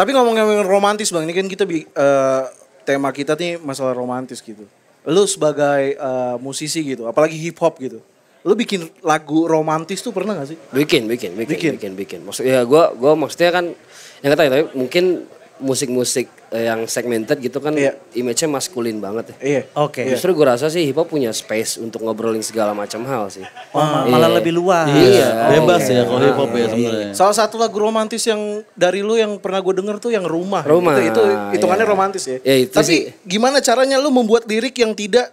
Tapi ngomong-ngomong romantis bang, ini kan kita uh, tema kita nih masalah romantis gitu. Lu sebagai uh, musisi gitu, apalagi hip hop gitu. Lu bikin lagu romantis tuh pernah gak sih? Bikin, bikin, bikin, bikin, bikin. bikin. Maksud, ya gue, gua maksudnya kan yang kata ya, tapi mungkin musik-musik Eh, yang segmented gitu kan yeah. image-nya maskulin banget ya. Iya. Yeah. Oke. Okay. Iya. Justru gue rasa sih hip hop punya space untuk ngobrolin segala macam hal sih. Oh, yeah. Iya. malah lebih luas. Iya. Oh, Bebas okay. ya kalau hip hop ya iya. sebenarnya. Salah satu lagu romantis yang dari lu yang pernah gue denger tuh yang rumah. Rumah. Itu, itu hitungannya yeah. romantis ya. Yeah, itu Tapi sih. gimana caranya lu membuat lirik yang tidak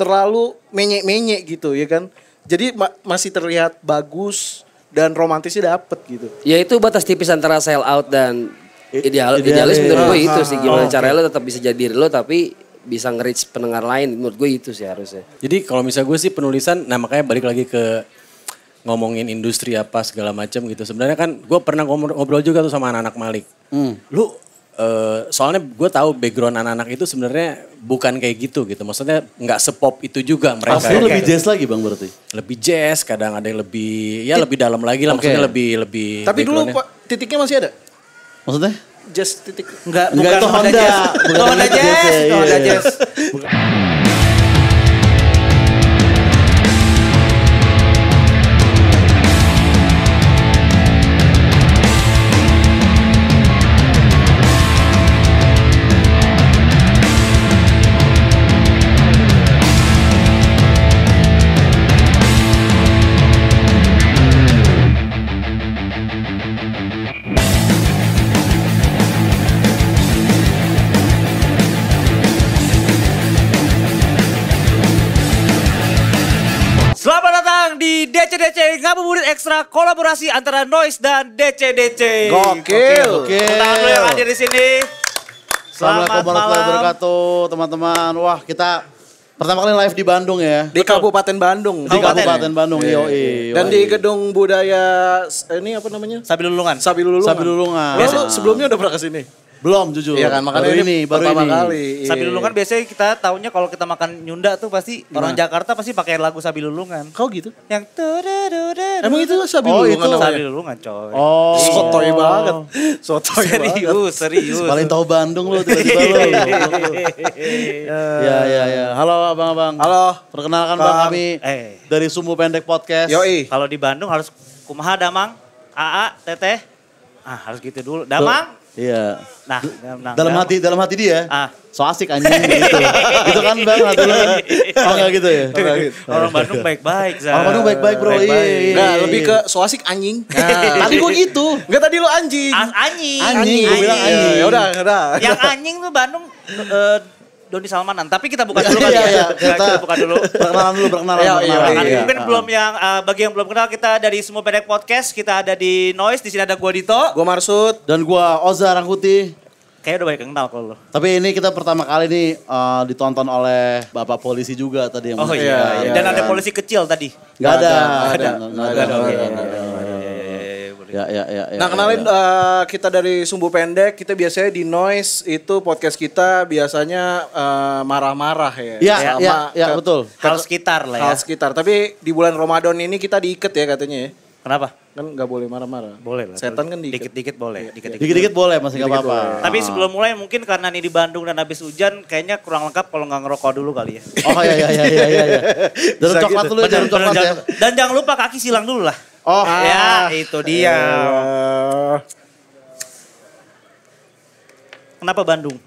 terlalu menye menyek gitu ya kan? Jadi ma masih terlihat bagus dan romantisnya dapet gitu. Ya itu batas tipis antara sell out dan ideal idealis, menurut gue ah, itu sih ah, gimana oh, ah, okay. lo tetap bisa jadi diri lo tapi bisa nge-reach pendengar lain menurut gue itu sih harusnya. Jadi kalau misalnya gue sih penulisan nah makanya balik lagi ke ngomongin industri apa segala macam gitu. Sebenarnya kan gue pernah ngobrol juga tuh sama anak-anak Malik. Hmm. Lu eh, soalnya gue tahu background anak-anak itu sebenarnya bukan kayak gitu gitu. Maksudnya nggak sepop itu juga mereka. Asli lebih jazz lagi bang berarti. Lebih jazz, kadang ada yang lebih ya Tid lebih dalam lagi lah. Okay. Maksudnya lebih lebih. Tapi dulu titiknya masih ada Maksudnya? Just titik. Enggak, Enggak bukan itu Honda. Jazz. Iya, iya, iya. Bukan Honda Jazz. Honda Jazz. acara kolaborasi antara Noise dan DCDC. Gokil. Gokil. Tangan dulu yang hadir di sini. Selamat Assalamualaikum warahmatullahi wabarakatuh teman-teman. Wah kita pertama kali live di Bandung ya. Di Kabupaten Bandung. Di Kabupaten, Bandung, Yo iya, iya, yoi. Iya. Dan di Gedung Budaya eh, ini apa namanya? Sabilulungan. Sabilulungan. Sabilulungan. Sabilulungan. Lo, sebelumnya udah pernah kesini? Belum jujur. Iya kan makanya baru ini, baru pertama ini. kali. Sabilulungan kan biasanya kita tahunya kalau kita makan nyunda tuh pasti nah. orang Jakarta pasti pakai lagu lulungan Kau gitu? Yang Emang itu Sabilulungan? Oh itu Sabilulungan coy. Oh. Sotoy banget. Sotoy serius, banget. Serius, Paling tahu Bandung lu tiba-tiba lu. Iya, ya ya. Halo abang-abang. Halo. Perkenalkan bang, kami eh. dari Sumbu Pendek Podcast. Yoi. Kalau di Bandung harus kumaha damang, AA, teteh. Ah harus gitu dulu. Damang. Iya. Nah, nah, nah dalam nah. hati dalam hati dia. Ah. So asik anjing gitu. gitu kan Bang hati lu. Kan? Oh gitu ya. Gitu. Orang Bandung baik-baik, Orang Bandung baik-baik, Bro. Baik -baik. Iya, iya. Nah, iya, lebih iya. ke so asik anjing. Nah, tadi gua gitu. Enggak tadi lu anjing. anjing. Anjing. anjing. Gua Ya udah, ya udah. Yang anjing tuh Bandung uh, Doni Salmanan, tapi kita buka dulu kan. ya. Iya, kita, kita buka dulu. Perkenalan dulu, perkenalan. Iya, iya, iya, iya. Mungkin iya. belum yang uh, bagi yang belum kenal kita dari semua pendek Podcast, kita ada di Noise, di sini ada gue Dito, Gue Marsud dan gue Oza Rangkuti. Kayaknya udah banyak yang kenal kalau lo. Tapi ini kita pertama kali nih uh, ditonton oleh bapak polisi juga tadi yang Oh iya, iya, Dan ada polisi kecil tadi. Gak ada. Gak ada. Gak ada. Gak ada. Ya, ya, ya, ya, nah ya, kenalin ya, ya. Uh, kita dari Sumbu Pendek, kita biasanya di Noise itu podcast kita biasanya marah eh, marah-marah ya. Iya, iya, ya, ya, betul. Hal sekitar lah ya. Hal sekitar, tapi di bulan Ramadan ini kita diikat ya katanya ya. Kenapa? Kan nggak boleh marah-marah. Boleh lah. Setan kan dikit-dikit boleh. Iya, dikit-dikit, iya. dikit-dikit boleh masih nggak apa-apa. Tapi sebelum mulai mungkin karena ini di Bandung dan habis hujan kayaknya kurang lengkap kalau nggak ngerokok dulu kali ya. Oh iya iya iya iya. iya. iya. coklat gitu. dulu coklat ya. Dan jangan lupa kaki silang dulu lah. Oh, ah, ya, itu dia. Iya. Kenapa Bandung?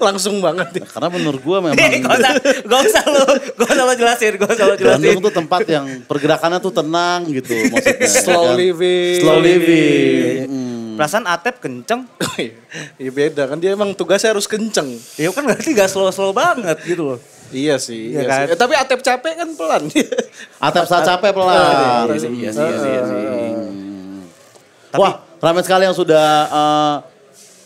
langsung banget. Ya. karena menurut gue memang. gak usah, gak usah lo, gak usah lo jelasin, gak usah lo jelasin. Bandung tuh tempat yang pergerakannya tuh tenang gitu maksudnya. Ya kan? Slow living. Slow living. Hmm. Hmm. Perasaan Atep kenceng. Oh iya, iya beda kan dia emang tugasnya harus kenceng. Iya kan berarti gak slow-slow banget gitu loh. Iya sih, iya, iya kan? sih. Eh, tapi Atep capek kan pelan. Atep saat capek pelan. Iya, iya sih, iya sih, iya sih. tapi, Wah, ramai sekali yang sudah uh,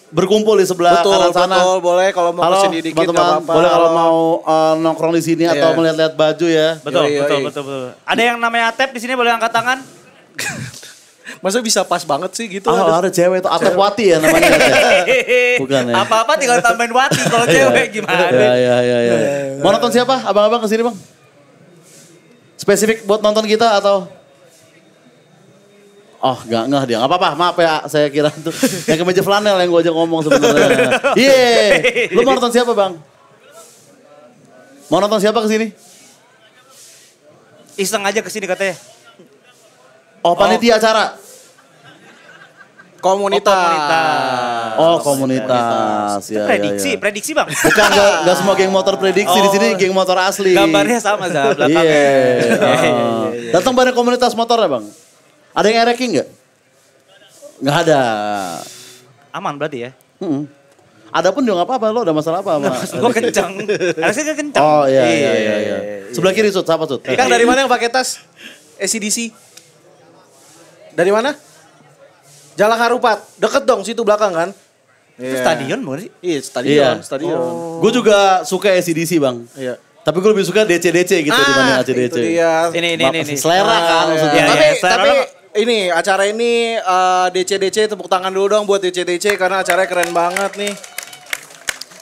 berkumpul di sebelah betul, kanan sana. Betul, boleh kalau mau halo, kesini dikit apa Boleh kalau mau uh, nongkrong di sini yeah. atau melihat-lihat baju ya. Betul, yoi, yoi. betul, betul, betul. Ada yang namanya Atep di sini boleh angkat tangan? Maksudnya bisa pas banget sih gitu? Oh, ada, cewek itu Atlet Wati ya namanya. Ya? Bukan ya. Apa-apa tinggal tambahin Wati kalau iya. cewek gimana? Ya ya ya Mau nonton siapa? Abang-abang kesini bang. Spesifik buat nonton kita atau? Oh gak ngeh dia, gak apa-apa maaf ya saya kira itu. Yang kemeja flanel yang gue aja ngomong sebenarnya. Iya, lu mau nonton siapa bang? Mau nonton siapa kesini? Iseng aja kesini katanya. Oh panitia oh. acara? Komunitas. Oh, komunitas. Oh, komunitas. Ya, ya, prediksi, ya, ya. prediksi bang. Bukan, gak, gak semua geng motor prediksi. Oh, di sini oh. geng motor asli. Gambarnya sama, Zah, belakangnya. yeah. oh. yeah. Datang bareng komunitas motor ya bang? Ada yang ereking gak? Gak ada. Aman berarti ya? Hmm. Ada pun juga gak apa-apa, lo ada masalah apa sama? Gue nah, kencang, harusnya gak kan kencang. Oh iya iya iya, iya, iya, iya. iya. Sebelah kiri, Sud, siapa Sud? Kang dari mana yang pakai tas? SCDC? Dari mana? Jalan Harupat. Deket dong situ belakang kan? Iya. stadion bukan sih? Iya, stadion, yeah. stadion. Oh. Gue juga suka ACDC, Bang. Iya. Tapi gue lebih suka DC-DC gitu ah, dibanding ACDC. Itu dia. Ini, ini, ini, ini. Selera ah, kan iya. maksudnya. Iya, tapi, iya, tapi ini acara ini eh, dc dc uh, tepuk tangan dulu dong buat DC-DC karena acaranya keren banget nih.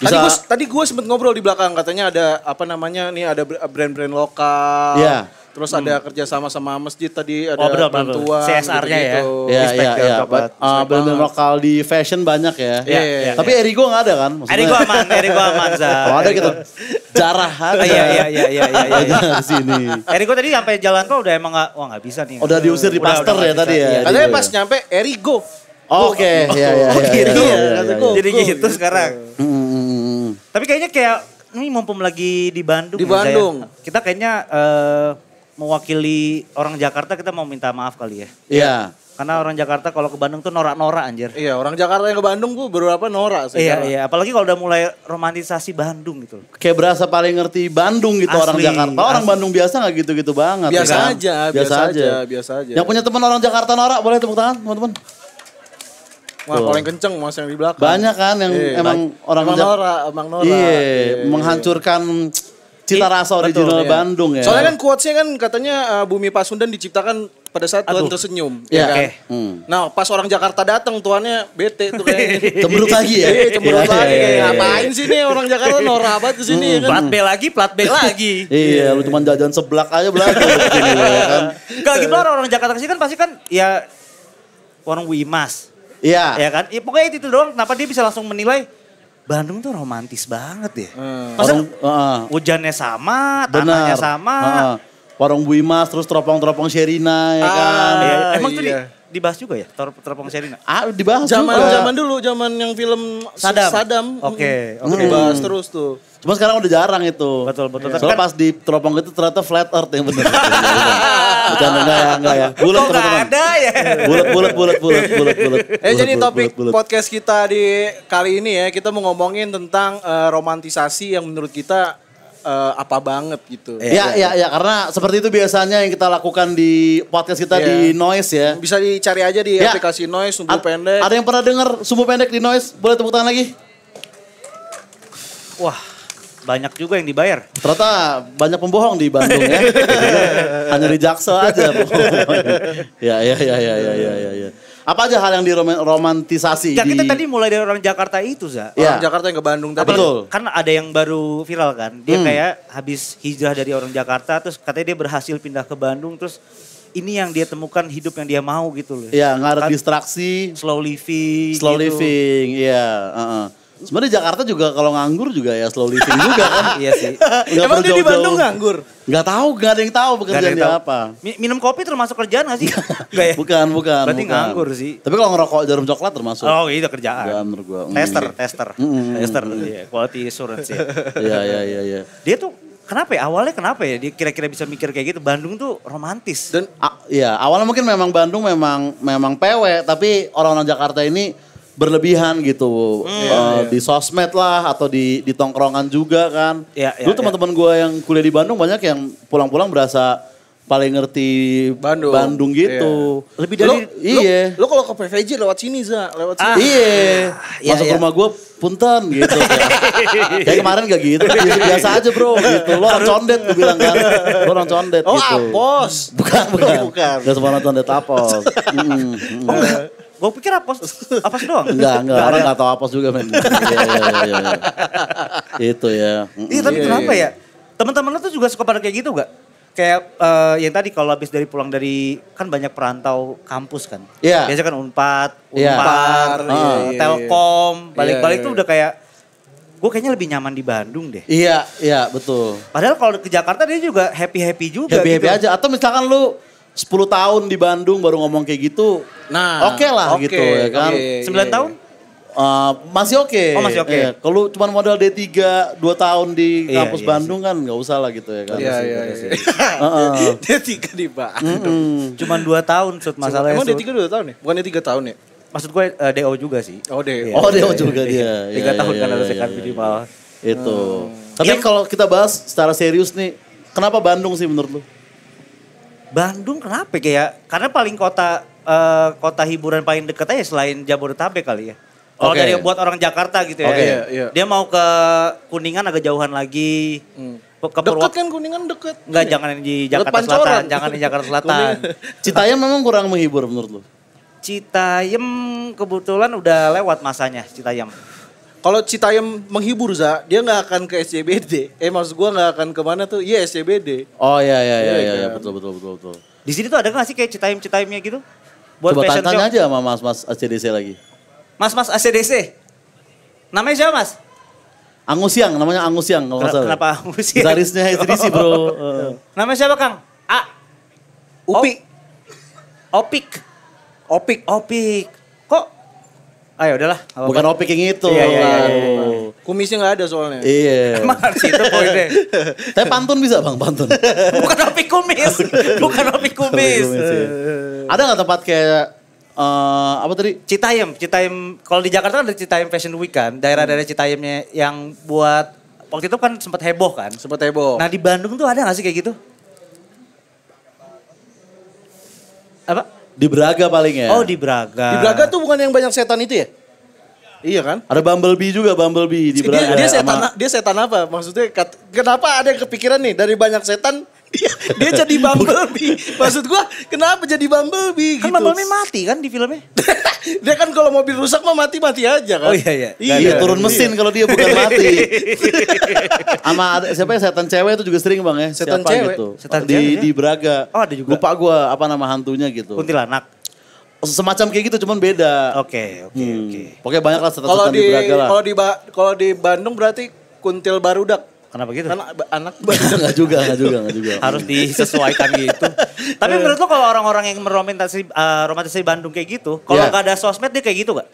Bisa. Tadi gue tadi gue sempet ngobrol di belakang katanya ada apa namanya nih ada brand-brand lokal. Iya. Yeah Terus hmm. ada kerja sama sama masjid tadi ada oh, bener, bantuan CSR-nya gitu, ya. Iya, iya, iya. belum lokal di fashion banyak ya. Iya, iya. yeah. Tapi Erigo enggak ada kan? Maksudnya... Erigo aman, Erigo aman. Kalau ada kita jarahan. Iya, iya, iya, iya, iya. iya. sini. Erigo tadi sampai jalan kok udah emang enggak wah enggak bisa nih. Udah diusir di udah, ya tadi ya. Katanya pas nyampe Erigo. Oke, iya, iya, iya. Jadi gitu sekarang. Tapi kayaknya kayak ini mumpung lagi di Bandung. Di Bandung. Kita kayaknya mewakili orang Jakarta kita mau minta maaf kali ya. Iya. Yeah. Karena orang Jakarta kalau ke Bandung tuh norak-norak anjir. Iya, orang Jakarta yang ke Bandung tuh berapa norak sih. Iya, iya. Apalagi kalau udah mulai romantisasi Bandung gitu. Kayak berasa paling ngerti Bandung gitu asli, orang Jakarta. Orang asli. Bandung biasa gak gitu-gitu banget. Biasa kan? aja, biasa, biasa aja. aja, biasa aja. Yang punya teman orang Jakarta norak boleh tepuk tangan teman-teman. Wah Tuh. paling kenceng mas yang di belakang. Banyak kan yang iya. emang orang emang Nora, emang Nora. Iya, menghancurkan cita rasa original Betul, iya. Bandung ya. Soalnya kan quotesnya kan katanya uh, bumi Pasundan diciptakan pada saat Aduh. tersenyum. Iya ya, ya kan? Eh. Hmm. Nah pas orang Jakarta datang tuannya bete tuh kayaknya. cemberut lagi ya? Iya cemberut iya, iya, lagi. ya, ya. sih nih orang Jakarta norabat ke sini hmm. Ya kan? Plat B lagi, plat B lagi. iya lu cuma jajan seblak aja belakang. Gitu, ya kan. Gak gitu orang-orang Jakarta kesini kan pasti kan ya orang Wimas. Iya. Iya kan? Ya, pokoknya itu doang kenapa dia bisa langsung menilai Bandung tuh romantis banget ya. Hmm. Masa Warung, uh, hujannya sama, tanahnya sama. Uh, Warung Bu Imas, terus teropong-teropong Sherina ya ah, kan. Ya, emang iya. tuh di, iya dibahas juga ya ter teropong Serina? Ah, dibahas zaman, juga. Zaman dulu, zaman yang film Sadam. Sadam. Oke, okay, Okay. Dibahas terus tuh. Cuma sekarang udah jarang itu. Betul, betul. yeah. Soalnya kan, pas di teropong itu ternyata flat earth yang bener. bukan enggak ya, enggak ya. Bulat Kok teman ada ya? Bulat, bulat, bulat, bulat, bulat, bulat. Eh, jadi topik bulet, bulet. podcast kita di kali ini ya, kita mau ngomongin tentang uh, romantisasi yang menurut kita uh, apa banget gitu. ya ya ya ya, karena seperti itu biasanya yang kita lakukan di podcast kita di iya. Noise ya. Bisa dicari aja di ya. aplikasi Noise sumbu pendek. Ada yang pernah dengar sumbu pendek di Noise? Boleh tepuk tangan lagi? Wah, banyak juga yang dibayar. Ternyata banyak pembohong di Bandung ya. Hanya di Jaksel aja. ya, ya, ya, ya, ya, ya, ya. ya. Apa aja hal yang diromantisasi? Ya di... kita tadi mulai dari orang Jakarta itu, Za. Iya. Orang Jakarta yang ke Bandung tadi. Betul. Kan ada yang baru viral kan. Dia hmm. kayak habis hijrah dari orang Jakarta terus katanya dia berhasil pindah ke Bandung terus ini yang dia temukan hidup yang dia mau gitu loh. Iya, nggak kan ada distraksi. Slow living. Slow gitu. living, iya. Yeah, uh -uh. Sebenarnya Jakarta juga kalau nganggur juga ya slow living juga kan. iya sih. Gak Emang dia di Bandung nganggur? Gak tahu, gak ada yang tahu pekerjaan dia apa. Minum kopi termasuk kerjaan gak sih? gak ya? Bukan, bukan. Berarti bukan. nganggur sih. Tapi kalau ngerokok jarum coklat termasuk. Oh itu iya, kerjaan. Gak menurut gue. Tester, tester. Tester, yeah. quality assurance ya. Iya, iya, iya. Ya. Dia tuh kenapa ya awalnya kenapa ya dia kira-kira bisa mikir kayak gitu Bandung tuh romantis dan a, ya awalnya mungkin memang Bandung memang memang pewe tapi orang-orang Jakarta ini berlebihan gitu hmm. uh, iya, eh, yeah. di sosmed lah atau di di tongkrongan juga kan. Yeah, yeah, Dulu teman-teman iya. gue yang kuliah di Bandung banyak yang pulang-pulang berasa paling ngerti Bandung, Bandung iya. gitu. Iya. Lebih dari lo, iya. Lo, lo kalau ke PVJ lewat sini za, lewat sini. Ah, iya. Ya, Masuk ya. rumah gue punten gitu. kayak. ya, kemarin gak gitu, biasa, aja bro gitu. Lo orang condet gue bilang kan. Lo orang condet oh, gitu. Oh apos. Bukan, oh, bukan. bukan. Gak semua condet apos. mm, mm. Oh, Gue pikir apos, apos doang. Enggak, enggak. Orang enggak tahu apos juga men. Itu ya. Iya, tapi kenapa ya? Teman-teman lu tuh juga suka pada kayak gitu gak? Kayak uh, yang tadi kalau habis dari pulang dari kan banyak perantau kampus kan. Iya. Yeah. Biasanya kan Unpad, iya. Unpar, yeah. uh, yeah, Telkom, iya, balik-balik iya, tuh udah kayak gue kayaknya lebih nyaman di Bandung deh. Iya, iya betul. Padahal kalau ke Jakarta dia juga happy happy juga. Happy happy gitu. aja. Atau misalkan lu 10 tahun di Bandung baru ngomong kayak gitu. Nah, oke okay lah okay, gitu ya kan. Okay, 9 yeah, tahun? Uh, masih oke. Okay. Oh masih oke. Okay. Iya, yeah. Kalau cuma modal D3 2 tahun di yeah, kampus yeah, Bandung sih. kan nggak usah lah gitu ya kan. Iya iya iya. D3 di Bandung. Mm -hmm. Cuman 2 tahun sud masalahnya. Emang D3 2 tahun ya? Bukan D3 tahun ya? Maksud gue uh, eh, DO juga sih. Oh DO. Yeah. Oh DO iya, iya, juga dia. 3 yeah, tahun yeah, kan harus yeah, kan minimal. Itu. Hmm. Tapi kalau kita bahas secara serius nih, kenapa Bandung sih menurut lu? Bandung kenapa kayak karena paling kota uh, kota hiburan paling deket aja selain Jabodetabek kali ya. Kalau okay. dari buat orang Jakarta gitu ya. Okay. Iya, iya. Dia mau ke Kuningan agak jauhan lagi. Hmm. Ke deket kan Kuningan deket. Enggak, ya. jangan di Jakarta Selatan, jangan di Jakarta Selatan. Citayam memang kurang menghibur menurut lu? Citayam kebetulan udah lewat masanya Citayam. Kalau Citayam menghibur za, dia nggak akan ke SCBD. Eh maksud gua nggak akan kemana tuh? Iya SCBD. Oh iya iya iya iya, iya, iya kan? betul betul betul betul. Di sini tuh ada nggak sih kayak Citayam Citayamnya gitu? Buat Coba fashion tanya show. aja sama mas-mas ACDC lagi. Mas-mas ACDC. Namanya siapa mas? Angus Yang. namanya Angus Yang. kalau Kenapa Angus Yang? Garisnya ACDC bro. Oh. Uh. Namanya siapa Kang? A. Upi. Opik. Opik. Opik. Ah ya udahlah. Bukan apa? opik yang itu. Iya, iya, iya, iya, Kumisnya nggak ada soalnya. Iya. Emang harus itu poinnya. Tapi pantun bisa bang, pantun. Bukan opik kumis. Bukan opik kumis. kumis iya. Ada gak tempat kayak Uh, apa tadi? Citayem Citayem Kalau di Jakarta kan ada Citayem Fashion Week kan, daerah-daerah Citayemnya yang buat waktu itu kan sempat heboh kan. Sempat heboh. Nah di Bandung tuh ada gak sih kayak gitu? Apa? Di Braga paling ya? Oh di Braga. Di Braga tuh bukan yang banyak setan itu ya? Iya kan? Ada Bumblebee juga, Bumblebee di Braga. Dia, dia setan, sama... dia setan apa? Maksudnya kenapa ada yang kepikiran nih dari banyak setan dia jadi Bumblebee. Maksud gue kenapa jadi Bumblebee kan gitu. Bumblebee mati kan di filmnya. dia kan kalau mobil rusak mah mati-mati aja kan. Oh iya iya. Iya, iya turun mesin kalau dia bukan iya. mati. Sama siapa ya setan cewek itu juga sering Bang ya. Setan siapa cewek. gitu. Setan di cewek, di iya. Braga. Oh ada juga. Lupa gue apa nama hantunya gitu. Kuntilanak oh, semacam kayak gitu cuman beda. Oke, oke, hmm. oke. Pokoknya banyak lah setan-setan di, di Braga lah. Kalau di kalau di Bandung berarti kuntil barudak. Kenapa gitu? Karena anak nggak juga, nggak juga, nggak juga. Harus disesuaikan gitu. Tapi eh. menurut lo kalau orang-orang yang meromantisasi uh, romantisasi Bandung kayak gitu, kalau yeah. ada sosmed dia kayak gitu gak?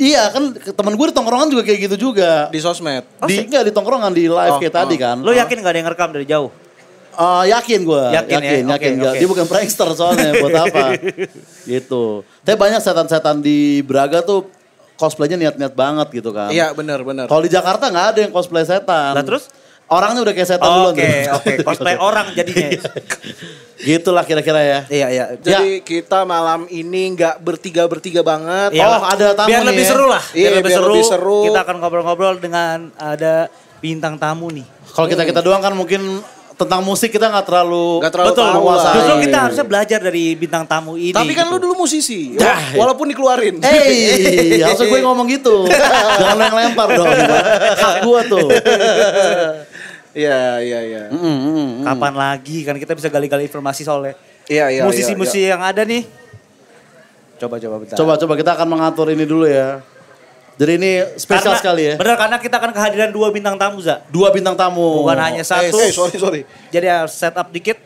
Iya kan teman gue di tongkrongan juga kayak gitu juga. Di sosmed? Oh, di, enggak di tongkrongan, di live oh, kayak oh. tadi kan. Lo yakin gak ada yang rekam dari jauh? Uh, yakin gue, yakin, yakin, ya? yakin. Okay, gak. Okay. Dia bukan prankster soalnya, buat apa? gitu. Tapi banyak setan-setan di Braga tuh cosplaynya niat-niat banget gitu kan. Iya bener bener. Kalau di Jakarta nggak ada yang cosplay setan. Nah terus orangnya udah kayak setan okay, duluan. Oke oke cosplay orang jadinya. Iya. Gitulah kira-kira ya. Iya iya. Jadi ya. kita malam ini nggak bertiga bertiga banget. Ya, oh ada tamu Biar nih. lebih seru lah. Iya, biar, iya, lebih, biar seru. lebih seru. Kita akan ngobrol-ngobrol dengan ada bintang tamu nih. Kalau kita kita doang kan mungkin tentang musik kita nggak terlalu, gak terlalu betul tahu lah. Justru kita harusnya belajar dari bintang tamu ini. Tapi kan gitu. lu dulu musisi, Dah. walaupun dikeluarin. Hey, iya, harusnya gue ngomong gitu. Jangan yang lempar dong. Gitu. Hak gue tuh. Iya, iya, iya. Kapan lagi kan kita bisa gali-gali informasi soalnya Iya, iya, iya musisi-musisi ya, ya. yang ada nih. Coba coba bentar. Coba coba kita akan mengatur ini dulu ya. Jadi ini spesial karena, sekali ya. Benar karena kita akan kehadiran dua bintang tamu, Za. Dua bintang tamu. Bukan hanya eh, satu. Eh, hey, sorry, sorry. Jadi eh, set up dikit.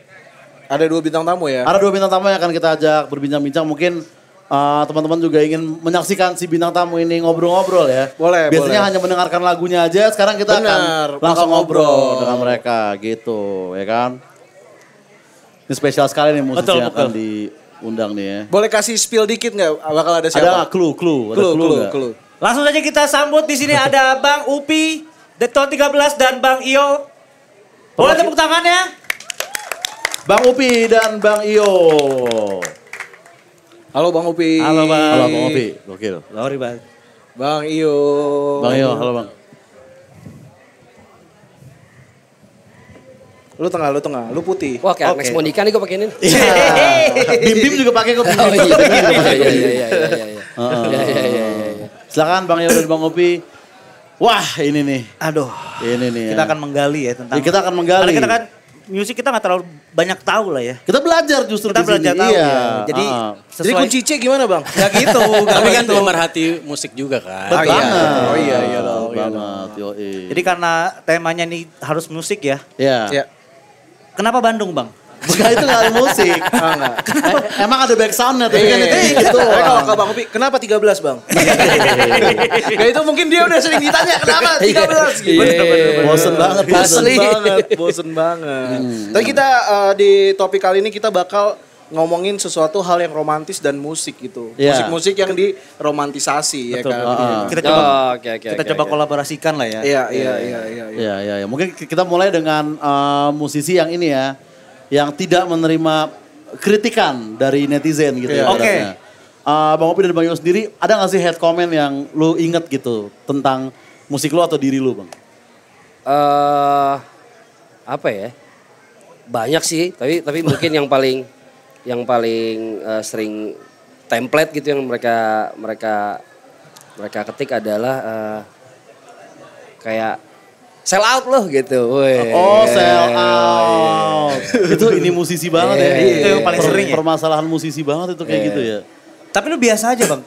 Ada dua bintang tamu ya. Ada dua bintang tamu yang akan kita ajak berbincang-bincang mungkin eh, teman-teman uh, juga ingin menyaksikan si bintang tamu ini ngobrol-ngobrol ya. Boleh, Biasanya boleh. hanya mendengarkan lagunya aja, sekarang kita Bener, akan langsung ngobrol, ngobrol dengan mereka gitu, ya kan? Ini spesial sekali nih musisi betul, yang betul. akan diundang nih ya. Boleh kasih spill dikit nggak bakal ada siapa? Ada clue, clue. Ada clue, clue. clue. Langsung saja kita sambut di sini ada Bang Upi, Deton 13 dan Bang Iyo. Boleh tepuk tangannya? Bang Upi dan Bang Iyo. Halo Bang Upi. Halo Bang. Halo Bang Upi. Gokil. Sorry Bang. Bang Iyo. Bang Iyo, halo Bang. Lu tengah, lu tengah, lu putih. Wah, kayak okay. Max Monica nih gue pake ini. Iya. Bim Bim juga pakai kok. Oh iya, iya, iya, iya, iya. Iya, iya, uh-uh. iya. iya, iya. Silakan Bang dan Bang Opi. Wah ini nih. Aduh. Ini nih. Kita ya. akan menggali ya tentang. Ya, kita akan menggali. Karena kita kan musik kita nggak terlalu banyak tahu lah ya. Kita belajar justru kita belajar tahu iya. ya. Jadi uh ah. -huh. Jadi kunci C gimana bang? Ya gitu. Tapi kan tuh gitu. memerhati musik juga kan. Betul Oh iya. Oh iya iya loh. Iya, banget. Iya, iya. Jadi karena temanya ini harus musik ya. Iya. Yeah. Kenapa Bandung bang? Bukan itu nggak musik. Oh, emang ada back soundnya tapi kan itu iya, iya, iya. Eh, gitu. Eh, kalau ke Bang Upi, kenapa 13 Bang? Nah itu mungkin dia udah sering ditanya kenapa 13 gitu. Bosen banget, bosen banget, bosen banget. Hmm. Tapi kita di topik kali ini kita bakal ngomongin sesuatu hal yang romantis dan musik gitu. musik Musik-musik yang diromantisasi ya kan. Uh, kita coba oh, okay, okay, kita okay, coba okay. kolaborasikan lah ya. Iya, iya, iya, iya. Iya, Mungkin kita mulai dengan uh, musisi yang ini ya yang tidak menerima kritikan dari netizen gitu yeah. ya. Iya. Oke. Okay. Uh, Bang Opi dan Bang Yos sendiri ada gak sih head comment yang lu inget gitu tentang musik lu atau diri lu Bang? Uh, apa ya? Banyak sih, tapi tapi mungkin yang paling yang paling uh, sering template gitu yang mereka mereka mereka ketik adalah uh, kayak sell out loh gitu. Oh sell iya. out. itu ini musisi banget yeah. ya. Iya, itu yang iya, paling sering ya. Permasalahan musisi banget itu kayak yeah. gitu ya. Tapi lu biasa aja bang.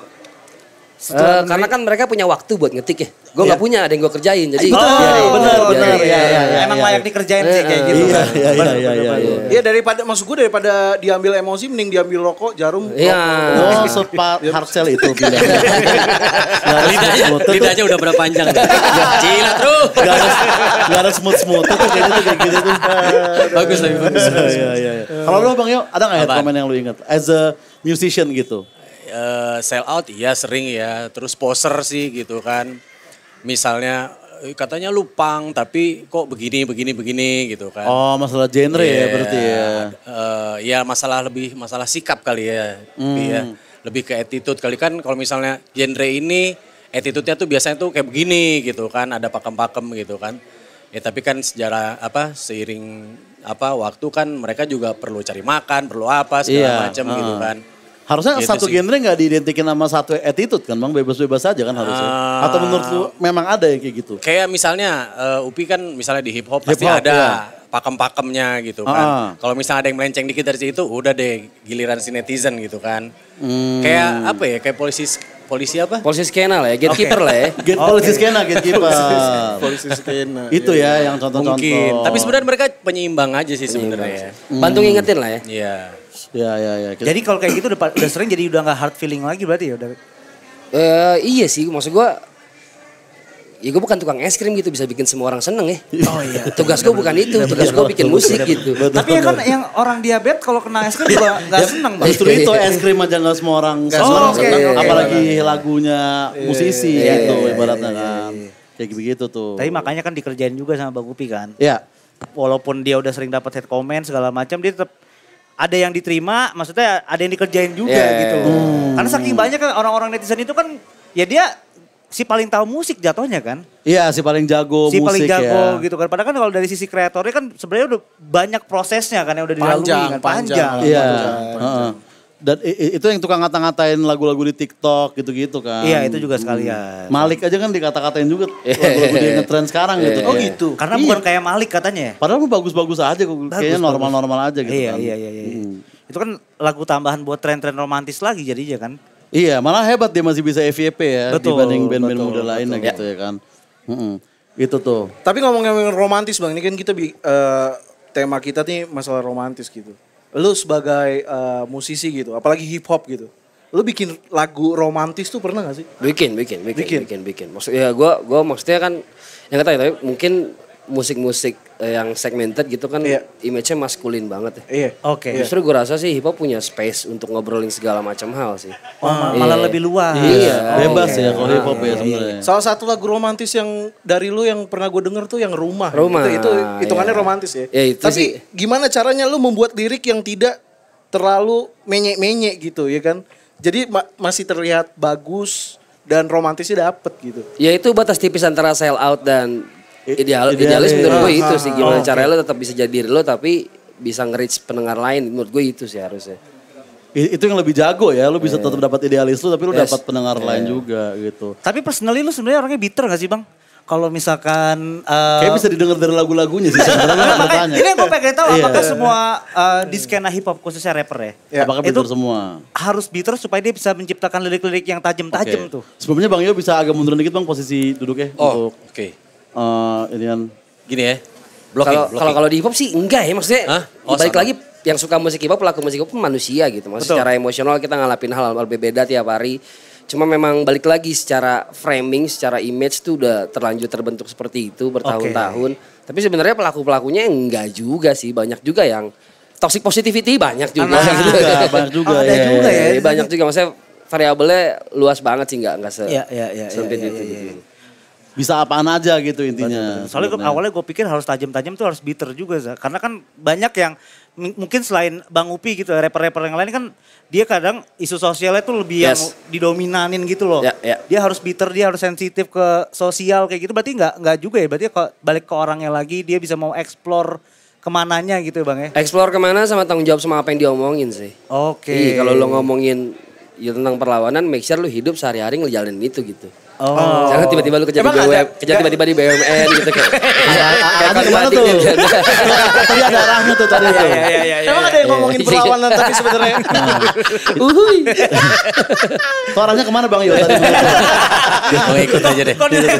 Uh, karena kan mereka punya waktu buat ngetik ya. Gue yeah. gak punya, ada yang gue kerjain. Jadi oh, ya, benar, ya, benar. ya ya, ya, Emang layak dikerjain sih kayak gitu. Iya, iya, iya, iya, iya, ya, ya. daripada maksud gue daripada diambil emosi mending diambil rokok, jarum. Iya. Oh, sepat iya. harcel itu iya. lidahnya, lidahnya udah berapa panjang. Cilat ya? tuh. Gak harus gak smooth smooth tuh kayak gitu kayak gitu Bagus lebih bagus. Iya, iya, iya. Kalau lo Bang Yo, ada nggak ya komen yang lo ingat as a musician gitu? Eh, sell out iya sering ya, terus poser sih gitu kan. Misalnya eh, katanya lupang, tapi kok begini begini begini gitu kan. Oh, masalah genre yeah, ya iya, berarti ya. Uh, ya masalah lebih masalah sikap kali ya. Hmm. Lebih ya. Hmm. Lebih ke attitude kali kan kalau misalnya genre ini attitude-nya tuh biasanya tuh kayak begini gitu kan, ada pakem-pakem gitu kan. Ya tapi kan sejarah apa seiring apa waktu kan mereka juga perlu cari makan, perlu apa segala yeah. macam uh. gitu kan. Harusnya gitu satu sih. genre nggak diidentikin sama satu attitude kan bang, bebas-bebas aja kan harusnya. Uh, Atau menurut lu memang ada yang kayak gitu? Kayak misalnya uh, Upi kan misalnya di hip hop pasti hip -hop, ada iya. pakem-pakemnya gitu uh. kan. Ah. Kalau misalnya ada yang melenceng dikit dari situ, udah deh giliran si netizen gitu kan. Hmm. Kayak apa ya? Kayak polisi polisi apa? Polisi skena lah ya, gatekeeper okay. lah ya. Gate, Polisi skena, gatekeeper. polisi skena. Itu iya. ya yang contoh-contoh. Mungkin. Tapi sebenarnya mereka penyeimbang aja sih sebenarnya. Hmm. Bantu ngingetin lah ya. Iya. Iya, iya, iya. Kita... Jadi kalau kayak gitu udah, udah sering jadi udah nggak hard feeling lagi berarti ya udah. Uh, iya sih, maksud gue ya gue bukan tukang es krim gitu bisa bikin semua orang seneng ya. Oh iya. Tugas gue bukan itu, tugas gue bikin musik gitu. Tapi ya kan yang orang diabetes kalau kena es krim juga nggak seneng. Justru iya. itu es krim aja nggak semua orang gak okay. seneng, apalagi lagunya musisi gitu ibaratnya kan. Kayak begitu tuh. Tapi makanya kan dikerjain juga sama Bang Upi kan. Iya. Walaupun dia udah sering dapat head comment segala macam, dia tetap ada yang diterima, maksudnya ada yang dikerjain juga yeah. gitu. Hmm. Karena saking hmm. banyak kan orang-orang netizen itu kan ya dia si paling tahu musik jatuhnya kan? Iya, si paling jago si musik paling jago ya. gitu kan. Padahal kan kalau dari sisi kreatornya kan sebenarnya udah banyak prosesnya kan yang udah dilalui panjang, kan. Panjang. Panjang. Iya. Panjang, dan itu yang tukang ngata-ngatain lagu-lagu di TikTok gitu-gitu kan. Iya itu juga sekalian. Hmm. Malik aja kan dikata-katain juga lagu-lagu dia ngetren sekarang gitu. Oh gitu. Karena iya. bukan kayak Malik katanya ya? Padahal bagus-bagus aja kok. Kayaknya normal-normal aja gitu iya, kan. Iya iya iya. Hmm. Itu kan lagu tambahan buat tren-tren romantis lagi jadi ya kan. Iya malah hebat dia masih bisa FYP ya. Betul, dibanding band-band muda lainnya gitu ya, ya kan. Hmm, itu tuh. Tapi ngomong-ngomong romantis bang, ini kan kita uh, tema kita nih masalah romantis gitu lu sebagai uh, musisi gitu, apalagi hip hop gitu. Lu bikin lagu romantis tuh pernah gak sih? Bikin, bikin, bikin, bikin, bikin. bikin. Maksud ya gua gua maksudnya kan yang kata ya, tapi mungkin musik-musik Eh, yang segmented gitu kan yeah. image-nya maskulin banget ya. Iya. Oke. Okay. Iya. Justru gue rasa sih hip hop punya space untuk ngobrolin segala macam hal sih. Oh, yeah. Iya. malah lebih luas. Iya. Bebas okay. ya kalau hip hop ya iya. sebenarnya. Salah satu lagu romantis yang dari lu yang pernah gue denger tuh yang rumah. Rumah. Itu, itu hitungannya yeah. romantis ya. Yeah, itu Tapi sih. gimana caranya lu membuat lirik yang tidak terlalu menyek-menyek gitu ya kan? Jadi ma masih terlihat bagus dan romantisnya dapet gitu. Ya itu batas tipis antara sell out dan ideal idealis, menurut gue ah, itu sih ah, gimana oh, ah, okay. caranya lo tetap bisa jadi diri lo tapi bisa nge-reach pendengar lain menurut gue itu sih harusnya itu yang lebih jago ya lo bisa eh. tetap dapat idealis lo tapi lo yes. dapat pendengar yeah. lain juga gitu tapi personally lo sebenarnya orangnya bitter gak sih bang kalau misalkan uh, kayak bisa didengar dari lagu-lagunya sih sebenarnya ini yang gue pengen tahu yeah. apakah semua uh, di skena hip hop khususnya rapper ya yeah. apakah bitter itu semua harus bitter supaya dia bisa menciptakan lirik-lirik yang tajam-tajam okay. tuh sebelumnya bang Yo bisa agak mundur dikit bang posisi duduknya oh, oke okay uh, ini kan gini ya. Blocking, kalau kalau di hip hop sih enggak ya maksudnya. Hah? Oh, balik sama. lagi yang suka musik hip hop pelaku musik hip hop manusia gitu. Maksudnya Betul. secara emosional kita ngalapin hal-hal berbeda tiap hari. Cuma memang balik lagi secara framing, secara image tuh udah terlanjur terbentuk seperti itu bertahun-tahun. Okay. Tapi sebenarnya pelaku-pelakunya enggak juga sih, banyak juga yang toxic positivity banyak juga. Nah, juga banyak juga. Oh, ada ya. juga ya, ya. ya. Banyak juga maksudnya variabelnya luas banget sih enggak enggak se ya, ya, ya, sempit ya, ya, itu ya, ya. gitu. Iya bisa apaan aja gitu intinya. Soalnya gua, awalnya gue pikir harus tajam-tajam tuh harus bitter juga Zah. Karena kan banyak yang mungkin selain Bang Upi gitu rapper-rapper yang lain kan dia kadang isu sosialnya tuh lebih yes. yang didominanin gitu loh. Yeah, yeah. Dia harus bitter, dia harus sensitif ke sosial kayak gitu. Berarti nggak nggak juga ya. Berarti ya balik ke orangnya lagi dia bisa mau explore kemananya gitu ya, Bang ya. Explore kemana sama tanggung jawab sama apa yang diomongin sih. Oke. Okay. Iya, kalau lo ngomongin ya tentang perlawanan, make sure lo hidup sehari-hari ngejalanin itu gitu. Oh. Jangan tiba-tiba lu kerja Emang di BUMN, kerja tiba-tiba di BUMN gitu kayak. Ada iya, iya, iya. kemana tuh? Gitu. Tadi ada arahnya tuh tadi. Iya, iya, iya. Emang ada yang ngomongin perlawanan tapi sebenarnya. Nah. Uhuy. Suaranya kemana Bang Yo tadi? Mau ikut aja deh. Iya,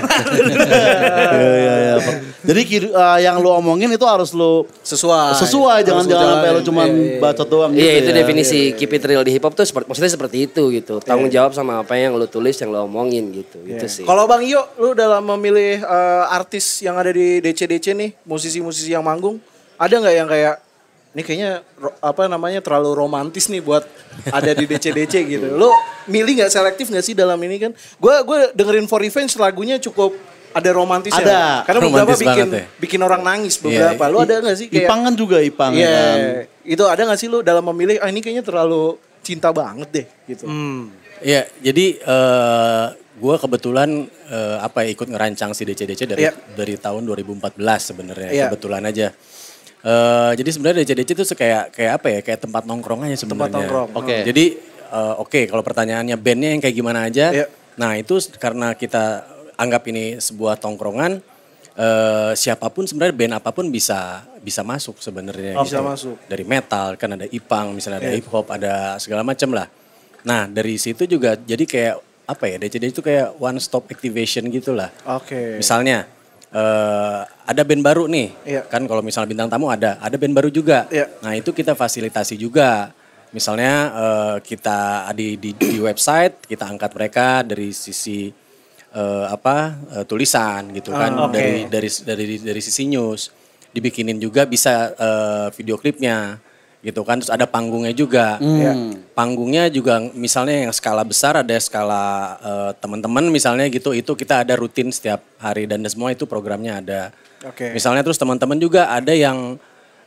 iya, Jadi eh, yang lu omongin itu harus lu sesuai. Sesuai, jangan jangan sampai lu cuman baca doang gitu. Ya. Iya, itu definisi keep it real di hip hop tuh maksudnya seperti itu gitu. Tanggung jawab sama apa yang lu tulis, yang lu omongin gitu gitu yeah. sih. Kalau Bang Iyo, lu dalam memilih uh, artis yang ada di DC-DC nih, musisi-musisi yang manggung, ada nggak yang kayak ini kayaknya apa namanya terlalu romantis nih buat ada di DC-DC gitu. Lu milih nggak selektif nggak sih dalam ini kan? Gue gue dengerin For Revenge lagunya cukup ada romantis ya. ada. ya. Karena beberapa bikin ya. bikin orang nangis iya. beberapa. Yeah. Lu ada nggak sih kayak Ipang kan juga Ipang. Iya. Yeah, kan. Itu ada nggak sih lu dalam memilih ah ini kayaknya terlalu cinta banget deh gitu. Hmm. Ya, jadi uh, Gue kebetulan uh, apa ikut ngerancang si DcDc dc dari yeah. dari tahun 2014 sebenarnya yeah. kebetulan aja. Uh, jadi sebenarnya DcDc dc itu kayak kayak apa ya? Kayak tempat nongkrong aja sebenarnya. Tempat nongkrong. Oke. Okay. Jadi uh, oke okay, kalau pertanyaannya bandnya yang kayak gimana aja. Yeah. Nah itu karena kita anggap ini sebuah tongkrongan. Uh, siapapun sebenarnya band apapun bisa bisa masuk sebenarnya oh, gitu. bisa masuk dari metal kan ada ipang misalnya ada yeah. hip hop ada segala macam lah nah dari situ juga jadi kayak apa ya DCD itu kayak one stop activation gitulah. Oke. Okay. Misalnya uh, ada band baru nih, yeah. kan kalau misalnya bintang tamu ada, ada band baru juga. Yeah. Nah itu kita fasilitasi juga. Misalnya uh, kita di, di di website kita angkat mereka dari sisi uh, apa uh, tulisan gitu kan uh, oh, okay. dari dari dari dari sisi news dibikinin juga bisa uh, video klipnya gitu kan terus ada panggungnya juga hmm. ya. panggungnya juga misalnya yang skala besar ada skala uh, teman-teman misalnya gitu itu kita ada rutin setiap hari dan semua itu programnya ada okay. misalnya terus teman-teman juga ada yang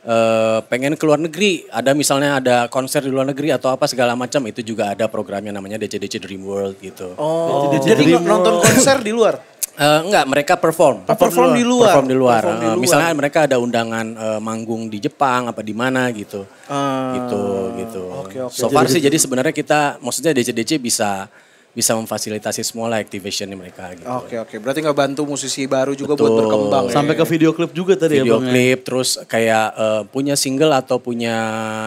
uh, pengen ke luar negeri ada misalnya ada konser di luar negeri atau apa segala macam itu juga ada programnya namanya DCDC Dream World gitu oh. DCDC jadi Dream nonton konser di luar Uh, enggak, mereka perform. Oh, perform, perform di luar. Perform di luar. Perform di eh, luar. Uh, misalnya mereka ada undangan uh, manggung di Jepang apa di mana gitu. Uh, gitu gitu. Okay, okay. So far jadi, sih jadi sebenarnya kita maksudnya DC-DC bisa bisa memfasilitasi semua lah activation mereka gitu. Oke okay, oke, okay. berarti nggak bantu musisi baru juga Betul. buat berkembang. Ya? Sampai ke video klip juga tadi ya, video ya Video klip, terus kayak uh, punya single atau punya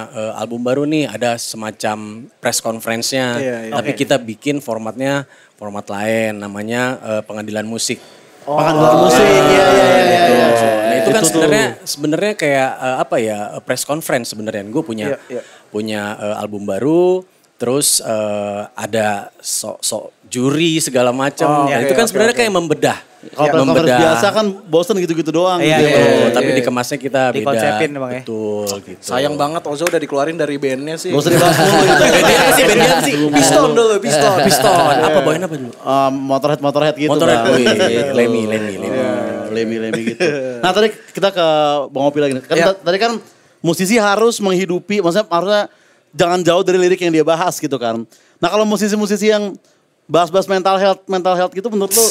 uh, album baru nih ada semacam press conference-nya. Yeah, yeah. Tapi okay. kita bikin formatnya format lain namanya uh, pengadilan musik. Oh, pengadilan oh, musik. Iya iya iya. Gitu. iya, iya, iya. Nah, itu kan sebenarnya sebenarnya kayak uh, apa ya eh, press conference sebenarnya. Gue punya iya, iya. punya uh, album baru Terus uh, ada sok so juri segala macam. Oh, nah, okay, itu kan okay, sebenarnya okay. kayak membedah. Kalau ya, membedah biasa kan bosen gitu-gitu doang iya, gitu. Iya, iya, iya, tapi iya. dikemasnya kita beda. Dikonsepin Bang ya. Betul gitu. Sayang banget Ozo udah dikeluarin dari bandnya sih. Gak usah dibahas dulu gitu. bandnya sih, bandnya sih. Piston dulu, piston. Piston. apa bawain apa dulu? Eh, motorhead, motorhead gitu. Motorhead, wih. Lemi, Lemi, Lemi. Lemi, Lemi gitu. Nah tadi kita ke Bang Opi lagi. Kan, iya. Tadi kan musisi harus menghidupi, maksudnya harusnya jangan jauh dari lirik yang dia bahas gitu kan. Nah kalau musisi-musisi yang bahas-bahas mental health, mental health gitu menurut lu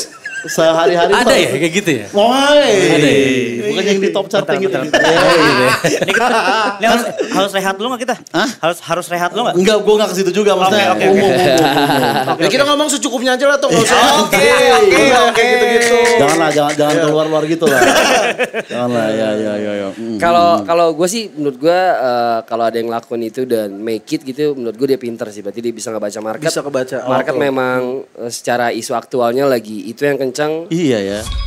sehari-hari. Ada ya kayak gitu ya? Wah, Ada ya. Bukan yang di top charting gitu. Iya, iya. Ini harus, harus rehat dulu nggak kita? Harus harus rehat dulu nggak? Enggak, gue nggak ke situ juga maksudnya. Oke, oke, oke. Ya, kita ngomong secukupnya aja lah tuh. Oke, oke, iya, oke. Gitu-gitu. Janganlah, jangan jangan keluar-luar gitu lah. Janganlah, ya, ya, ya. Kalau kalau gue sih menurut gue eh, kalau ada yang lakuin itu dan make it gitu menurut gue dia pinter sih. Berarti dia bisa ngebaca market. Bisa kebaca. Market memang eh, secara isu aktualnya lagi itu yang Iya ya.